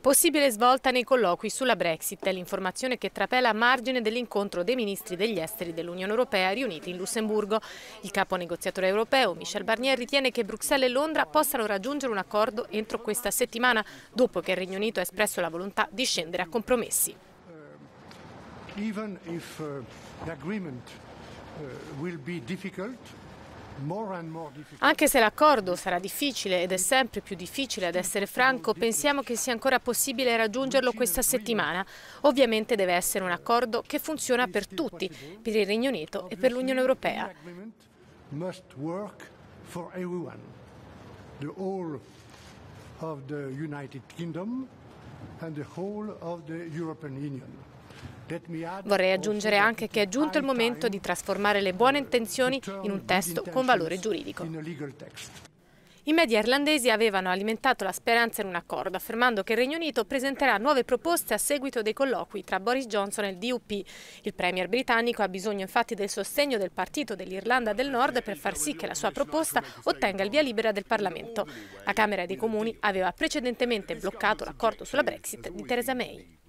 Possibile svolta nei colloqui sulla Brexit è l'informazione che trapela a margine dell'incontro dei ministri degli esteri dell'Unione Europea riuniti in Lussemburgo. Il capo negoziatore europeo Michel Barnier ritiene che Bruxelles e Londra possano raggiungere un accordo entro questa settimana, dopo che il Regno Unito ha espresso la volontà di scendere a compromessi. Uh, anche se l'accordo sarà difficile ed è sempre più difficile ad essere franco, pensiamo che sia ancora possibile raggiungerlo questa settimana. Ovviamente deve essere un accordo che funziona per tutti, per il Regno Unito e per l'Unione Europea. The whole of the United Kingdom and the whole of the European Union. Vorrei aggiungere anche che è giunto il momento di trasformare le buone intenzioni in un testo con valore giuridico. I media irlandesi avevano alimentato la speranza in un accordo, affermando che il Regno Unito presenterà nuove proposte a seguito dei colloqui tra Boris Johnson e il DUP. Il premier britannico ha bisogno infatti del sostegno del partito dell'Irlanda del Nord per far sì che la sua proposta ottenga il via libera del Parlamento. La Camera dei Comuni aveva precedentemente bloccato l'accordo sulla Brexit di Theresa May.